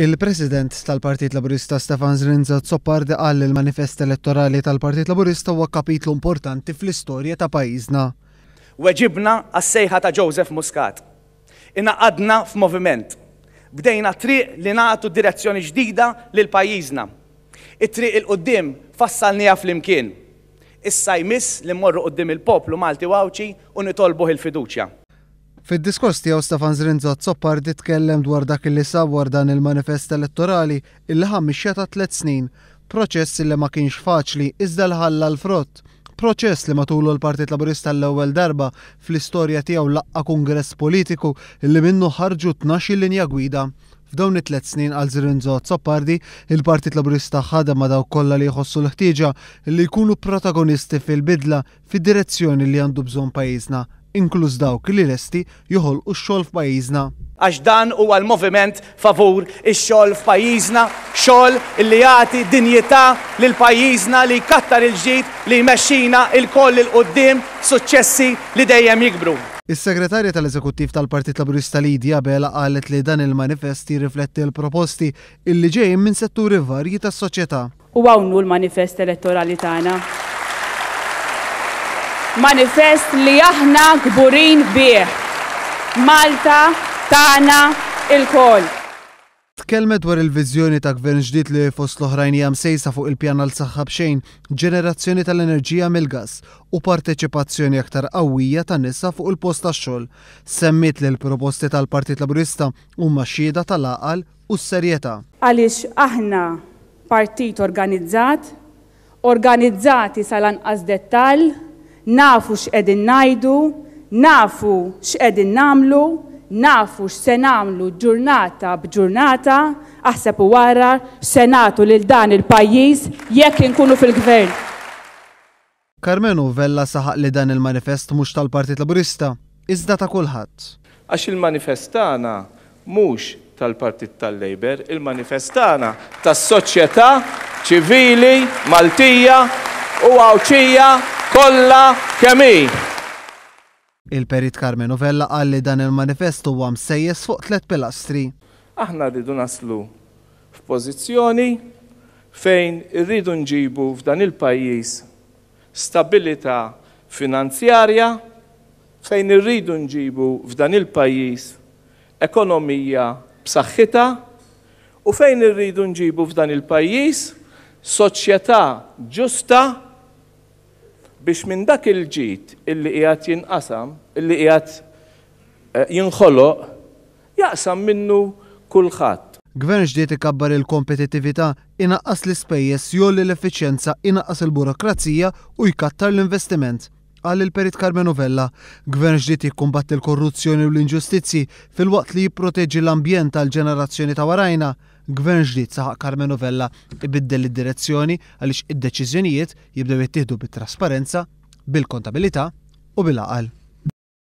Il-President tal-Partit Laburista Stefan Zrinza Zoppardi qal il-manifest elettorali tal-Partit Laburista huwa kapitlu importanti fl-istorja ta' pajjiżna. Weġibna għas-sejħa ta' Joseph Muscat. Inaqadna f'moviment. Bdejna triq li nagħtu direzzjoni ġdida lil pajjiżna. It-triq il-qoddim fassalnija fl-imkien. Issa jmiss li mmorru qoddim il-poplu Malti Wawċi u nitolbuh il-fiduċja. Fid-diskors tiegħu Stefan Zrinza Zoppar titkellem dwar dak il sab war dan il-manifest elettorali illi ħammixja ta' tliet snin, proċess li ma kienx faċli iżda l-ħalla l-frott. Proċess li matulu l-Partit Laburista l-ewwel darba fl-istorja tiegħu laqqa kungress politiku li minnu ħarġu 12 linja gwida F'dawn it-tlet snin għal Zrinzo Zoppardi, il-Partit Laburista ħadem ma daw kollha li jħossu l-ħtieġa li jkunu protagonisti fil-bidla fid-direzzjoni li għandu bżonn pajjiżna inkluż dawk li lesti joħol u xol f'pajjiżna. Għax dan huwa l-moviment favur ix-xogħol f'pajjiżna, xogħol li jagħti dinjità lil pajjiżna li kattar il-ġid li jmexxina il-koll il-qudiem suċċessi li dejjem jikbru. Is-segretarja tal-Eżekuttiv tal-Partit Laburista Lidja Bela qalet li dan il-manifest jirrifletti l-proposti il-li ġejjin minn setturi varji tas-soċjetà. U għawnu l-manifest elettorali tagħna manifest li aħna kburin bih. Malta, tana, il-kol. Tkelmet dwar il-vizjoni ta' gvern ġdid li fost l-oħrajn jam sejsa fuq il-pjan għal saħħab xejn, ġenerazzjoni tal-enerġija mill-gas u parteċipazzjoni aktar qawwija ta' nisa fuq il-post tax-xogħol. Semmit li l-proposti tal-Partit Laburista huma xhieda tal-aqal u s-serjetà. Għaliex aħna partit organizzat, organizzati sal-anqas dettall, nafu x'qegħdin ngħidu, nafu x'qegħdin nagħmlu, nafu x'se nagħmlu ġurnata b'ġurnata, aħseb wara x'se nagħtu lil dan il-pajjiż jekk inkunu fil-gvern. Karmenu Vella saħaq li dan il-manifest mhux tal-Partit Laburista, iżda ta' kulħadd. Għax il-manifestana mhux tal-Partit tal-Labor, il-manifestana tas-soċjetà ċivili, Maltija u Għawċija kolla kemm Il-Perit Carmen Ovella qal li dan il-manifestu huwa sejjes fuq tliet pilastri. Aħna rridu naslu f'pożizzjoni fejn irridu nġibu f'dan il-pajjiż stabilità finanzjarja, fejn irridu nġibu f'dan il-pajjiż ekonomija b'saħħitha u fejn irridu nġibu f'dan il-pajjiż soċjetà ġusta biex minn dak il-ġit illi qiegħed jinqasam, illi qiegħed eh, jinħoloq, jaqsam minnu kulħadd. Gvern ġdiet ikabbar il-kompetittività inaqqas l-ispejjeż jolli l-effiċjenza, inaqqas il-burokrazija u jkattar l-investiment għal il-perit Carmen Novella, gvern ġdiet jikkumbat il-korruzzjoni u l-inġustizzi fil-waqt li jipproteġi l-ambjent għal ġenerazzjoni ta' warajna, gvern ġdid saħaq Carmenu Novella ibiddel id-direzzjoni għaliex id-deċiżjonijiet jibdew jittieħdu bit-trasparenza, bil-kontabilità u bil-aqal.